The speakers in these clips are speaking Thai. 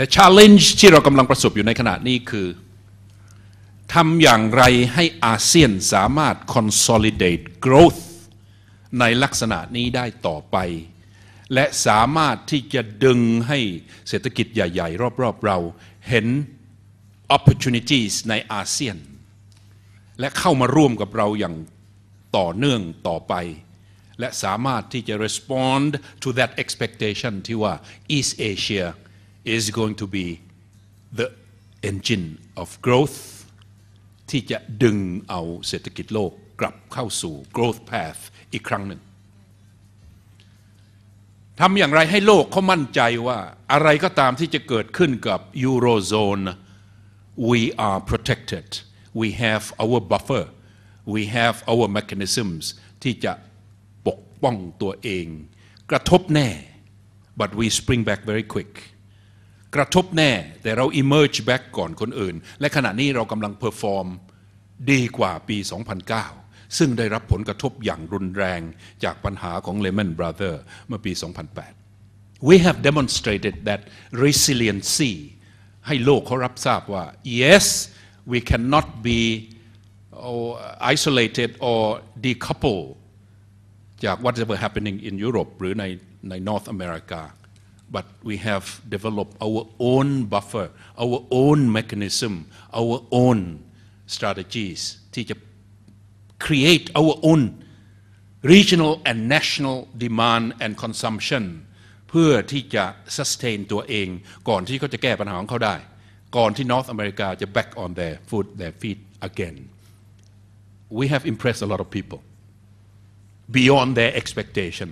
แต่ challenge ที่เรากำลังประสบอยู่ในขณะนี้คือทำอย่างไรให้อาเซียนสามารถ consolidate growth ในลักษณะนี้ได้ต่อไป และสามารถที่จะดึงให้เศรษฐกิจใหญ่ๆ รอบๆ เราเห็น opportunities ในอาเซียน และเข้ามาร่วมกับเราอย่างต่อเนื่องต่อไป และสามารถที่จะ respond to that expectation ที่ว่า East Asia is going to be the engine of growth ที่จะดึงเอาเศรษฐกิจโลกกลับเข้าสู่ growth path อีกครั้งหนึ่งทำอย่างไรให้โลกเขามั่นใจว่าอะไรก็ตามที่จะเกิดขึ้นกับยูโรโซน we are protected we have our buffer we have our mechanisms ที่จะปกป้องตัวเอง กระทบแน่ but we spring back very quick กระทบแน่แต่เรา emerge back ก่อนคนอื่นและขณะนี้เรากำลัง perform ดีกว่าปี 2009 ซึ่งได้รับผลกระทบอย่างรุนแรงจากปัญหาของ Lehman Brothers เมื่อปี 2008 We have demonstrated that resiliency ให้โลกเขารับทราบว่า yes we cannot be isolated or decoupled จาก whatever happening in Europe หรือในใน North America but we have developed our own buffer, our own mechanism, our own strategies to create our own regional and national demand and consumption เพื่อที่จะ sustain ตัวเอง North America จะ back on their food their feet again we have impressed a lot of people beyond their expectation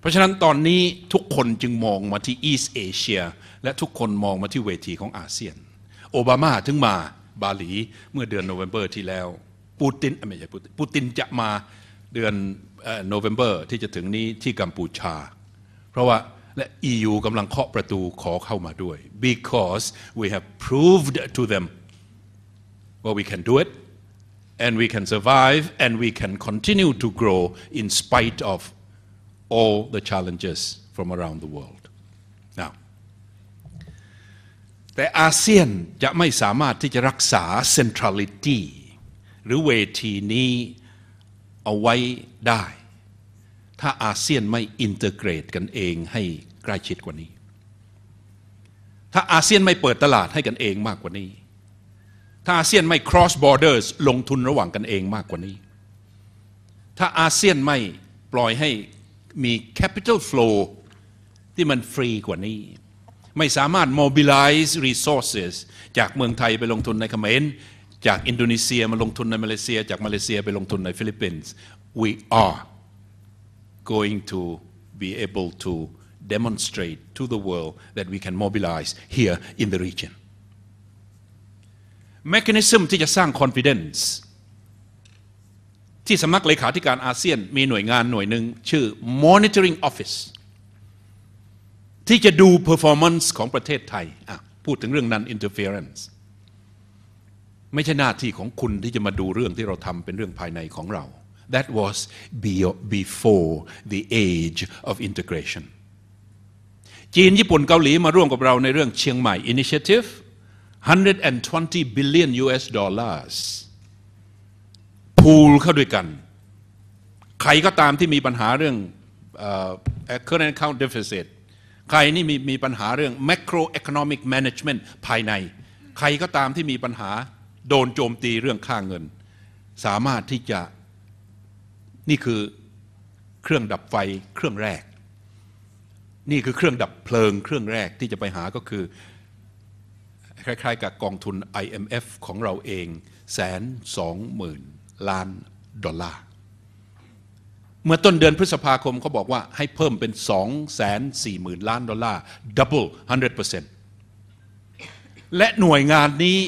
เพราะฉะนั้นตอนนี้ทุกคนจึงมองมาที่อีสเอเชีย และทุกคนมองมาที่เวทีของอาเซียนโอบามาถึงมาบาหลีเมื่อเดือนโนเวมเบอร์ที่แล้วปูตินไม่ใช่ปูตินปูตินจะมาเดือนโนเวมเบอร์ที่จะถึงนี้ที่กัมพูชา เพราะว่าและ EU กำลังเคาะประตูขอเข้ามาด้วย because we have proved to them w h a t we can do it and we can survive and we can continue to grow in spite of all the challenges from around the world. Now, แต่อาเซียนจะไม่สามารถที่จะรักษา centrality หรือเวทีนี้เอาไว้ได้ ถ้าอาเซียนไม่อินเตอร์เกรตกันเองให้ใกล้ชิดกว่านี้ ถ้าอาเซียนไม่เปิดตลาดให้กันเองมากกว่านี้ ถ้าอาเซียนไม่ cross borders ลงทุนระหว่างกันเองมากกว่านี้ ถ้าอาเซียนไม่ปล่อยให้ Capital มีแคปิตอลฟลูที่มันฟรีกว่านี้ไม่สามารถ mobilize resources จากเมืองไทยไปลงทุนในเขมรจากอินโดนีเซียมาลงทุนในมาเลเซีย Philippines. we are going to be able to demonstrate to the world that we can mobilize here in the region mechanism ที่จะสร้าง confidence ที่สมัครเลขาธิการอาเซียนมีหน่วยงานหน่วยหนึ่งชื่อ monitoring office ที่จะดู performance ของประเทศไทย พูดถึงเรื่องนั้น interference ไม่ใช่หน้าที่ของคุณที่จะมาดูเรื่องที่เราทำเป็นเรื่องภายในของเรา that was before the age of integration จีนญี่ปุ่นเกาหลีมาร่วมกับเราในเรื่องเชียงใหม่ initiative 120 billion US dollars พูลเข้าด้วยกัน ใครก็ตามที่มีปัญหาเรื่อง current account deficit ใครนี่มีมีปัญหาเรื่อง macro economic management ภายใน ใครก็ตามที่มีปัญหาโดนโจมตีเรื่องค่าเงิน สามารถที่จะ นี่คือเครื่องดับไฟเครื่องแรก นี่คือเครื่องดับเพลิงเครื่องแรกที่จะไปหาก็คือคล้ายๆกับกองทุน IMF ของเราเองแสนสองหมื่นล้านดอลลาร์ เมื่อต้นเดือนพฤษภาคมเขาบอกว่าให้เพิ่มเป็น240,000 ล้านดอลลาร์ double 100%และหน่วยงานนี้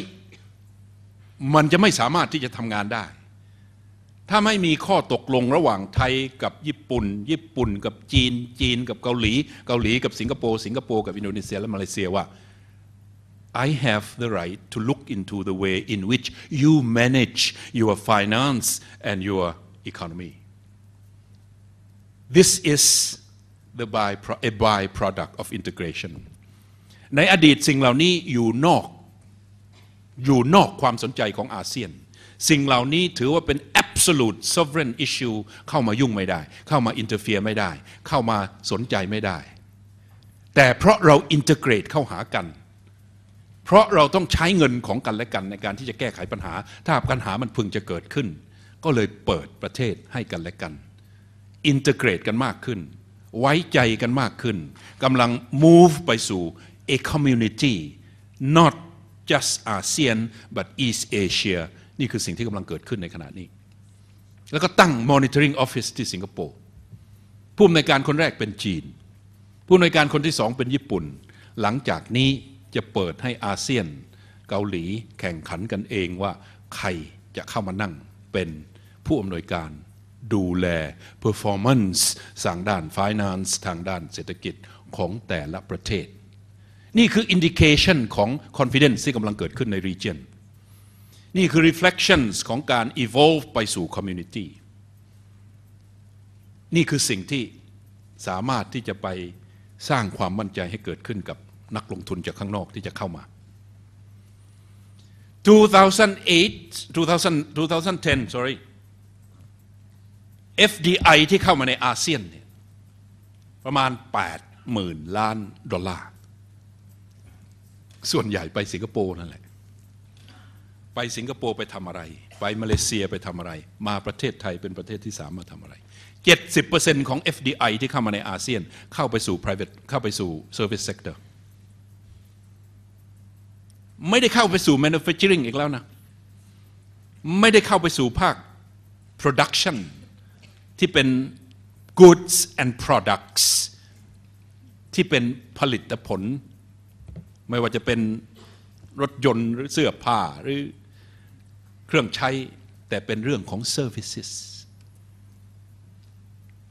มันจะไม่สามารถที่จะทำงานได้ ถ้าไม่มีข้อตกลงระหว่างไทยกับญี่ปุ่น ญี่ปุ่นกับจีน จีนกับเกาหลี เกาหลีกับสิงคโปร์ สิงคโปร์กับอินโดนีเซียและมาเลเซียว่า I have the right to look into the way in which you manage your finance and your economy. This is the bypro a byproduct of integration ในอดีตสิ่งเหล่านี้อยู่นอกอยู่นอกความสนใจของอาเซียนสิ่งเหล่านี้ถือว่าเป็น absolute sovereign issue เข้ามายุ่งไม่ได้เข้ามา interfere ไม่ได้เข้ามาสนใจไม่ได้เพราะเราต้องใช้เงินของกันและกันในการที่จะแก้ไขปัญหา ถ้าปัญหามันพึงจะเกิดขึ้น ก็เลยเปิดประเทศให้กันและกัน อินเตอร์เกรตกันมากขึ้น ไว้ใจกันมากขึ้น กำลัง move ไปสู่ a community not just ASEAN but East Asia นี่คือสิ่งที่กำลังเกิดขึ้นในขณะนี้ แล้วก็ตั้ง monitoring office ที่สิงคโปร์ ผู้อำนวยการคนแรกเป็นจีน ผู้อำนวยการคนที่สองเป็นญี่ปุ่น หลังจากนี้จะเปิดให้อาเซียนเกาหลีแข่งขันกันเองว่า ใครจะเข้ามานั่งเป็นผู้อำนวยการ ดูแล performance ทางด้าน finance ทางด้านเศรษฐกิจของแต่ละประเทศ นี่คือ indication ของ confidence ที่กำลังเกิดขึ้นใน region นี่คือ reflections ของการ evolve ไปสู่ community นี่คือสิ่งที่สามารถที่จะไปสร้างความมั่นใจให้เกิดขึ้นกับนักลงทุนจากข้างนอกที่จะเข้ามา 2008 2000 2010 sorry FDI ที่เข้ามาในอาเซียนเนี่ยประมาณ 80,000 ล้านดอลลาร์ ส่วนใหญ่ไปสิงคโปร์นั่นแหละ ไปสิงคโปร์ไปทำอะไร ไปมาเลเซียไปทำอะไร มาประเทศไทยเป็นประเทศที่สามมาทำอะไร 70%ของ FDI ที่เข้ามาในอาเซียนเข้าไปสู่ private เข้าไปสู่ service sector ไม่ได้เข้าไปสู่ manufacturing อีกแล้วนะไม่ได้เข้าไปสู่ภาค production ที่เป็น goods and products ที่เป็นผลิตผล ไม่ว่าจะเป็นรถยนต์หรือเสื้อผ้าหรือเครื่องใช้ แต่เป็นเรื่องของ services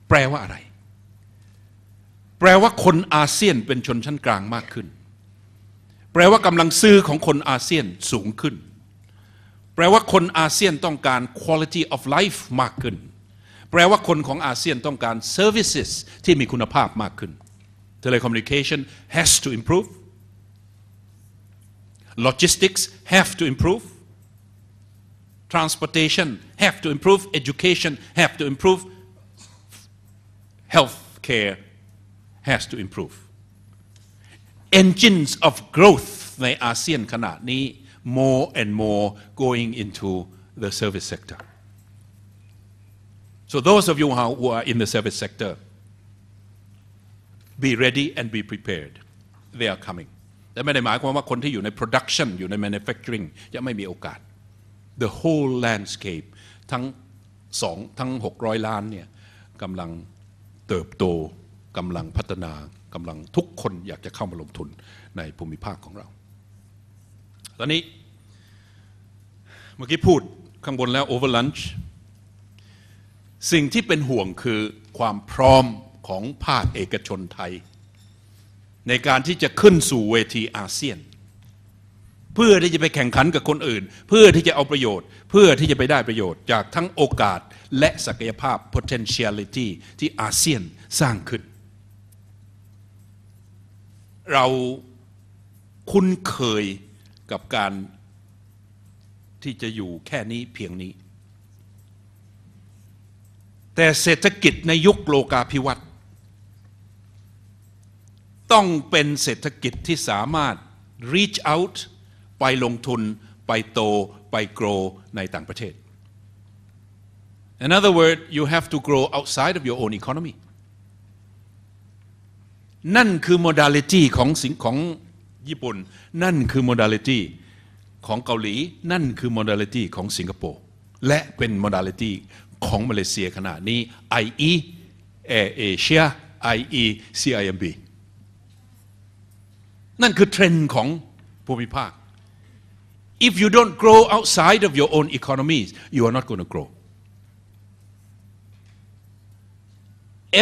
แปลว่าอะไร แปลว่าคนอาเซียนเป็นชนชั้นกลางมากขึ้นแปลว่ากำลังซื้อของคนอาเซียนสูงขึ้น แปลว่าคนอาเซียนต้องการ quality of life มากขึ้น แปลว่าคนของอาเซียนต้องการ services ที่มีคุณภาพมากขึ้น Telecommunication has to improve Logistics have to improve Transportation have to improve Education have to improve Health care has to improve engines of growth ในอาเซียนขณะนี้ more and more going into the service sector so those of you who are in the service sector be ready and be prepared they are coming แต่ไม่ได้หมายความว่าคนที่อยู่ใน production อยู่ใน manufacturing จะไม่มีโอกาส the whole landscape ทั้งสองทั้ง600ล้านเนี่ยกำลังเติบโตกำลังพัฒนากำลังทุกคนอยากจะเข้ามาลงทุนในภูมิภาคของเรา ตอนนี้เมื่อกี้พูดข้างบนแล้วโอเวอร์ลันช์สิ่งที่เป็นห่วงคือความพร้อมของภาคเอกชนไทย ในการที่จะขึ้นสู่เวทีอาเซียน เพื่อที่จะไปแข่งขันกับคนอื่น เพื่อที่จะเอาประโยชน์เพื่อที่จะไปได้ประโยชน์จากทั้งโอกาสและศักยภาพ potentiality ที่อาเซียนสร้างขึ้นเราคุ้นเคยกับการที่จะอยู่แค่นี้เพียงนี้ แต่เศรษฐกิจในยุคโลกาภิวัตน์ต้องเป็นเศรษฐกิจที่สามารถ reach out ไปลงทุน ไปโต ไป grow ในต่างประเทศ In other words you have to grow outside of your own economy นั่นคือโมดัลิตี้ของสิ่งของญี่ปุ่นนั่นคือโมดัลิตี้ของเกาหลีนั่นคือโมดัลิตี้ของสิงคโปร์และเป็นโมดัลิตี้ของมาเลเซียขณะนี้ IE Air Asia IE CIMB นั่นคือเทรนด์ของภูมิภาค if you don't grow outside of your own economies you are not going to grow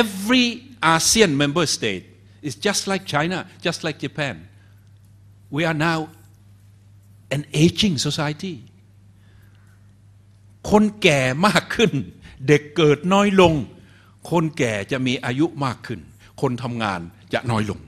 every ASEAN member state It's just like China, just like Japan. We are now an aging society. คนแก่มากขึ้น เด็กเกิดน้อยลง คนแก่จะมีอายุมากขึ้น คนทำงานจะน้อยลง